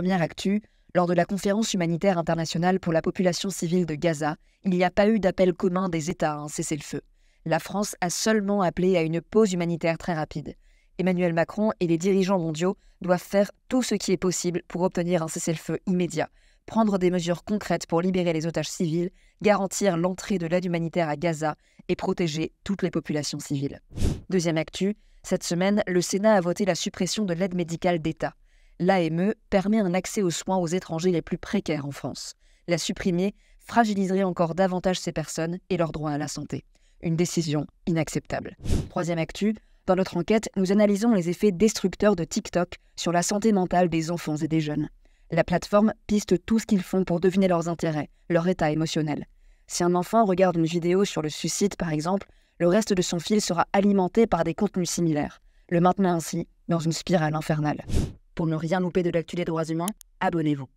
première actu, lors de la conférence humanitaire internationale pour la population civile de Gaza, il n'y a pas eu d'appel commun des États à un cessez-le-feu. La France a seulement appelé à une pause humanitaire très rapide. Emmanuel Macron et les dirigeants mondiaux doivent faire tout ce qui est possible pour obtenir un cessez-le-feu immédiat, prendre des mesures concrètes pour libérer les otages civils, garantir l'entrée de l'aide humanitaire à Gaza et protéger toutes les populations civiles. Deuxième actu, cette semaine, le Sénat a voté la suppression de l'aide médicale d'État l'AME permet un accès aux soins aux étrangers les plus précaires en France. La supprimer fragiliserait encore davantage ces personnes et leurs droits à la santé. Une décision inacceptable. Troisième actu, dans notre enquête, nous analysons les effets destructeurs de TikTok sur la santé mentale des enfants et des jeunes. La plateforme piste tout ce qu'ils font pour deviner leurs intérêts, leur état émotionnel. Si un enfant regarde une vidéo sur le suicide, par exemple, le reste de son fil sera alimenté par des contenus similaires, le maintenant ainsi dans une spirale infernale. Pour ne rien louper de l'actu des droits humains, abonnez-vous.